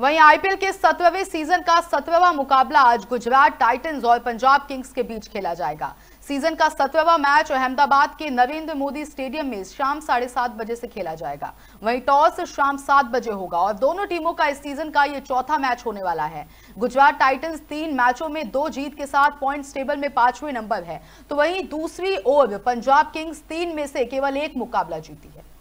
वहीं आईपीएल के सत्रहवें सीजन का सत्रहवा मुकाबला आज गुजरात टाइटंस और पंजाब किंग्स के बीच खेला जाएगा सीजन का सत्रहवा मैच अहमदाबाद के नरेंद्र मोदी स्टेडियम में शाम साढ़े सात बजे से खेला जाएगा वहीं टॉस शाम सात बजे होगा और दोनों टीमों का इस सीजन का ये चौथा मैच होने वाला है गुजरात टाइटंस तीन मैचों में दो जीत के साथ पॉइंट्स टेबल में पांचवें नंबर है तो वहीं दूसरी ओर पंजाब किंग्स तीन में से केवल एक मुकाबला जीती है